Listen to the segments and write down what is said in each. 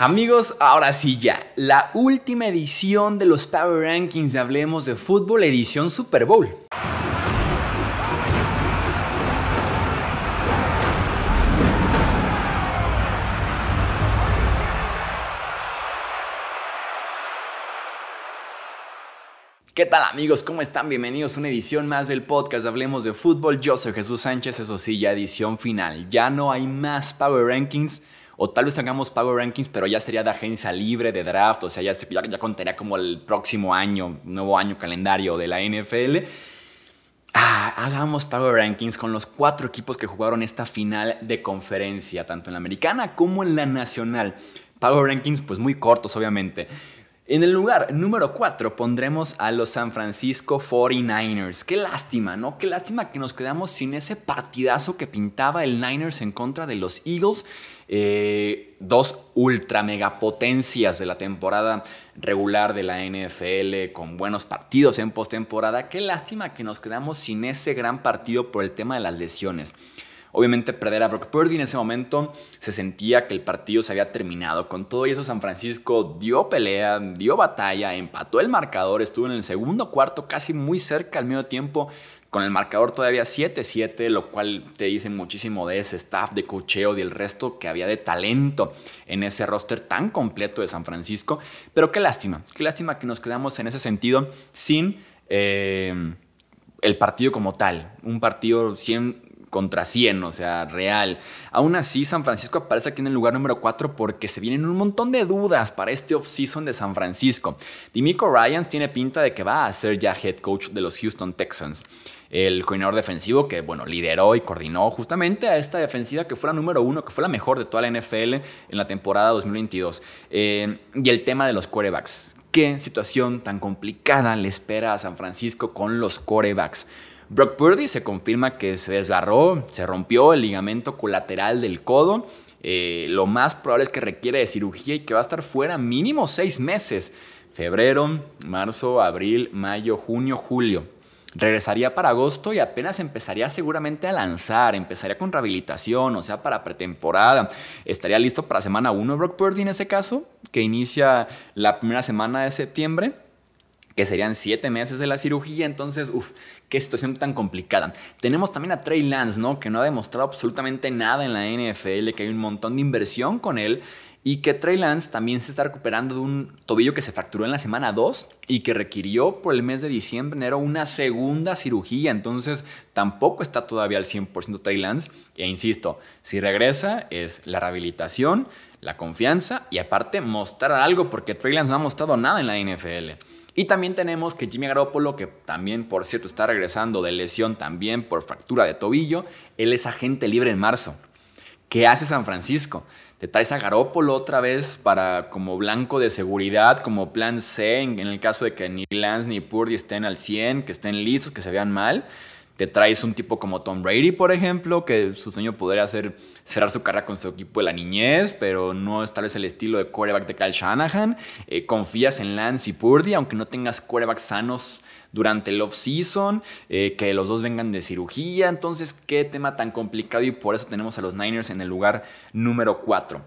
Amigos, ahora sí ya, la última edición de los Power Rankings de Hablemos de Fútbol, edición Super Bowl. ¿Qué tal amigos? ¿Cómo están? Bienvenidos a una edición más del podcast Hablemos de Fútbol. Yo soy Jesús Sánchez, eso sí, ya edición final. Ya no hay más Power Rankings o tal vez hagamos Power Rankings, pero ya sería de agencia libre, de draft, o sea, ya, ya contaría como el próximo año, nuevo año calendario de la NFL. Ah, hagamos Power Rankings con los cuatro equipos que jugaron esta final de conferencia, tanto en la americana como en la nacional. Power Rankings, pues muy cortos, obviamente. En el lugar número 4 pondremos a los San Francisco 49ers. Qué lástima, ¿no? Qué lástima que nos quedamos sin ese partidazo que pintaba el Niners en contra de los Eagles. Eh, dos ultra megapotencias de la temporada regular de la NFL con buenos partidos en postemporada. Qué lástima que nos quedamos sin ese gran partido por el tema de las lesiones. Obviamente perder a Brock Purdy en ese momento se sentía que el partido se había terminado. Con todo eso San Francisco dio pelea, dio batalla, empató el marcador, estuvo en el segundo cuarto casi muy cerca al medio tiempo con el marcador todavía 7-7, lo cual te dice muchísimo de ese staff de cocheo y el resto que había de talento en ese roster tan completo de San Francisco. Pero qué lástima, qué lástima que nos quedamos en ese sentido sin eh, el partido como tal. Un partido 100, contra 100, o sea, real. Aún así, San Francisco aparece aquí en el lugar número 4 porque se vienen un montón de dudas para este offseason de San Francisco. Dimico Ryans tiene pinta de que va a ser ya head coach de los Houston Texans. El coordinador defensivo que, bueno, lideró y coordinó justamente a esta defensiva que fue la número uno, que fue la mejor de toda la NFL en la temporada 2022. Eh, y el tema de los quarterbacks. ¿Qué situación tan complicada le espera a San Francisco con los corebacks? Brock Purdy se confirma que se desgarró, se rompió el ligamento colateral del codo. Eh, lo más probable es que requiere de cirugía y que va a estar fuera mínimo seis meses. Febrero, marzo, abril, mayo, junio, julio. Regresaría para agosto y apenas empezaría seguramente a lanzar, empezaría con rehabilitación, o sea, para pretemporada. Estaría listo para semana 1 Brock Purdy en ese caso, que inicia la primera semana de septiembre que serían siete meses de la cirugía. Entonces, uff, qué situación tan complicada. Tenemos también a Trey Lance, ¿no? Que no ha demostrado absolutamente nada en la NFL, que hay un montón de inversión con él. Y que Trey Lance también se está recuperando de un tobillo que se fracturó en la semana 2 y que requirió por el mes de diciembre, enero, una segunda cirugía. Entonces tampoco está todavía al 100% Trey Lance. E insisto, si regresa es la rehabilitación, la confianza y aparte mostrar algo porque Trey Lance no ha mostrado nada en la NFL. Y también tenemos que Jimmy Garoppolo, que también, por cierto, está regresando de lesión también por fractura de tobillo, él es agente libre en marzo. ¿Qué hace San Francisco? te traes a Garoppolo otra vez para como blanco de seguridad, como plan C, en, el caso de que ni Lance ni Purdy estén al 100, que estén listos, que se vean mal te traes un tipo como Tom Brady, por ejemplo, que su sueño podría ser cerrar su carrera con su equipo de la niñez, pero no es tal vez el estilo de quarterback de Kyle Shanahan. Eh, confías en Lance y Purdy, aunque no tengas quarterbacks sanos durante el off-season, eh, que los dos vengan de cirugía. Entonces, qué tema tan complicado y por eso tenemos a los Niners en el lugar número 4.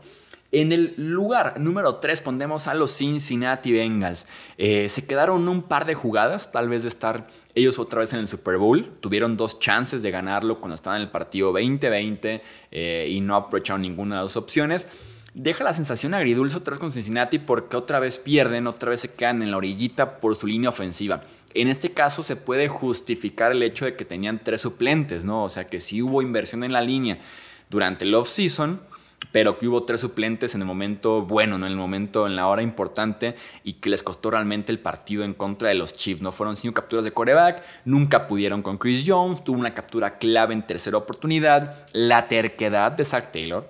En el lugar número 3 pondremos a los Cincinnati Bengals. Eh, se quedaron un par de jugadas, tal vez de estar ellos otra vez en el Super Bowl tuvieron dos chances de ganarlo cuando estaban en el partido 20-20 eh, y no aprovecharon ninguna de las opciones. Deja la sensación agridulce otra vez con Cincinnati porque otra vez pierden, otra vez se quedan en la orillita por su línea ofensiva. En este caso se puede justificar el hecho de que tenían tres suplentes, ¿no? O sea que si hubo inversión en la línea durante el off pero que hubo tres suplentes en el momento bueno, en el momento, en la hora importante, y que les costó realmente el partido en contra de los Chiefs. No fueron cinco capturas de coreback, nunca pudieron con Chris Jones, tuvo una captura clave en tercera oportunidad, la terquedad de Zach Taylor,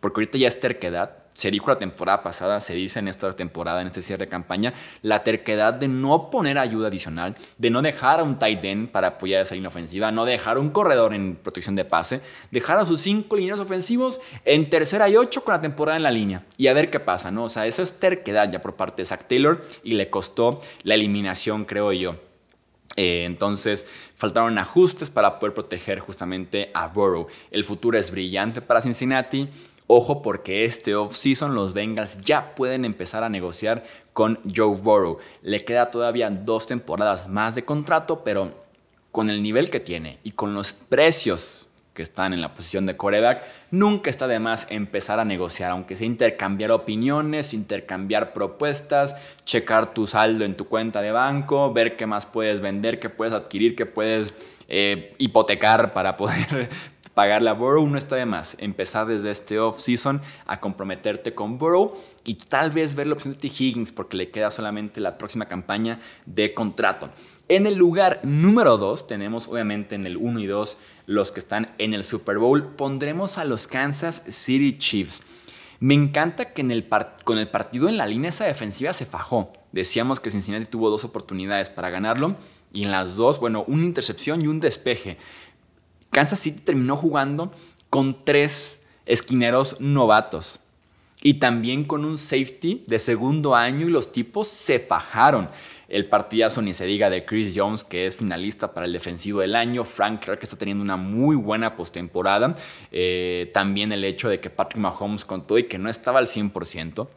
porque ahorita ya es terquedad, se dijo la temporada pasada, se dice en esta temporada, en este cierre de campaña, la terquedad de no poner ayuda adicional, de no dejar a un tight end para apoyar esa línea ofensiva, no dejar a un corredor en protección de pase, dejar a sus cinco líneas ofensivos en tercera y ocho con la temporada en la línea y a ver qué pasa, ¿no? O sea, eso es terquedad ya por parte de Zach Taylor y le costó la eliminación, creo yo. Eh, entonces, faltaron ajustes para poder proteger justamente a Burrow. El futuro es brillante para Cincinnati Ojo porque este offseason los Bengals ya pueden empezar a negociar con Joe Burrow. Le queda todavía dos temporadas más de contrato, pero con el nivel que tiene y con los precios que están en la posición de coreback, nunca está de más empezar a negociar, aunque sea intercambiar opiniones, intercambiar propuestas, checar tu saldo en tu cuenta de banco, ver qué más puedes vender, qué puedes adquirir, qué puedes eh, hipotecar para poder Pagarle a Burrow no está de más. Empezar desde este off-season a comprometerte con Burrow y tal vez ver la opción de T. Higgins porque le queda solamente la próxima campaña de contrato. En el lugar número 2 tenemos obviamente en el 1 y 2 los que están en el Super Bowl. Pondremos a los Kansas City Chiefs. Me encanta que en el con el partido en la línea esa defensiva se fajó. Decíamos que Cincinnati tuvo dos oportunidades para ganarlo y en las dos, bueno, una intercepción y un despeje. Kansas City terminó jugando con tres esquineros novatos y también con un safety de segundo año y los tipos se fajaron. El partidazo ni se diga de Chris Jones, que es finalista para el defensivo del año. Frank Clark que está teniendo una muy buena postemporada. Eh, también el hecho de que Patrick Mahomes contó y que no estaba al 100%.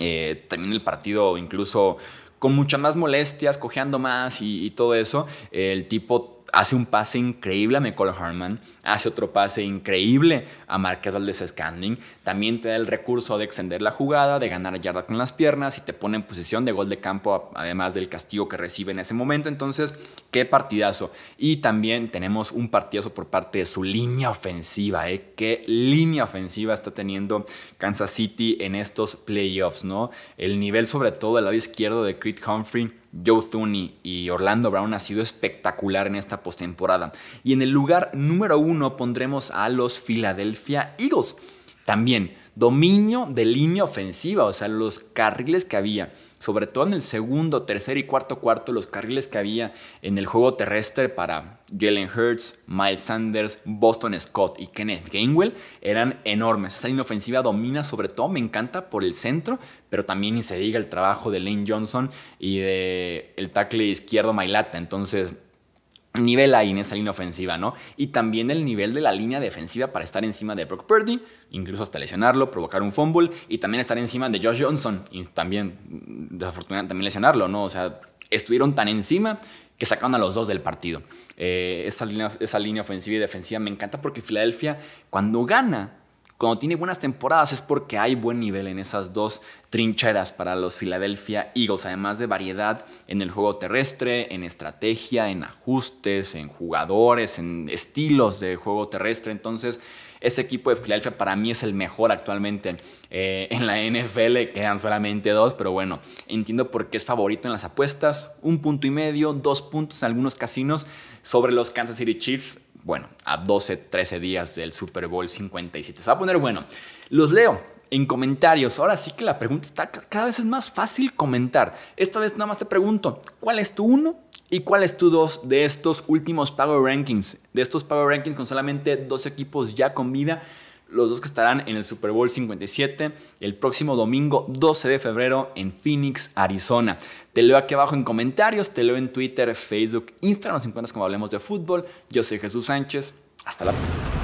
Eh, también el partido incluso con muchas más molestias, cojeando más y, y todo eso. El tipo hace un pase increíble a Michael Harman, hace otro pase increíble a Marquez Valdez Scanning, también te da el recurso de extender la jugada, de ganar yarda con las piernas y te pone en posición de gol de campo, además del castigo que recibe en ese momento. Entonces, qué partidazo. Y también tenemos un partidazo por parte de su línea ofensiva, ¿eh? Qué línea ofensiva está teniendo Kansas City en estos playoffs, ¿no? El nivel sobre todo del lado izquierdo de Creed Humphrey Joe Thuney y Orlando Brown ha sido espectacular en esta postemporada. Y en el lugar número uno pondremos a los Philadelphia Eagles. También dominio de línea ofensiva, o sea, los carriles que había, sobre todo en el segundo, tercer y cuarto cuarto, los carriles que había en el juego terrestre para Jalen Hurts, Miles Sanders, Boston Scott y Kenneth Gainwell eran enormes. Esa línea ofensiva domina sobre todo, me encanta por el centro, pero también ni se diga el trabajo de Lane Johnson y de el tackle izquierdo Mailata. Entonces, nivel ahí en esa línea ofensiva, ¿no? Y también el nivel de la línea defensiva para estar encima de Brock Purdy, incluso hasta lesionarlo, provocar un fumble, y también estar encima de Josh Johnson, y también, desafortunadamente, también lesionarlo, ¿no? O sea, estuvieron tan encima que sacaron a los dos del partido. Eh, esa, línea, esa línea ofensiva y defensiva me encanta porque Filadelfia, cuando gana, cuando tiene buenas temporadas es porque hay buen nivel en esas dos trincheras para los Philadelphia Eagles, además de variedad en el juego terrestre, en estrategia, en ajustes, en jugadores, en estilos de juego terrestre. Entonces, ese equipo de Philadelphia para mí es el mejor actualmente eh, en la NFL. Quedan solamente dos, pero bueno, entiendo por qué es favorito en las apuestas. Un punto y medio, dos puntos en algunos casinos sobre los Kansas City Chiefs bueno, a 12, 13 días del Super Bowl 57. Se va a poner bueno. Los leo en comentarios. Ahora sí que la pregunta está cada vez es más fácil comentar. Esta vez nada más te pregunto, ¿cuál es tu uno y cuál es tu dos de estos últimos Power Rankings? De estos Power Rankings con solamente dos equipos ya con vida los dos que estarán en el Super Bowl 57 el próximo domingo 12 de febrero en Phoenix, Arizona. Te leo aquí abajo en comentarios, te leo en Twitter, Facebook, Instagram, nos encuentras como Hablemos de Fútbol. Yo soy Jesús Sánchez. Hasta la próxima.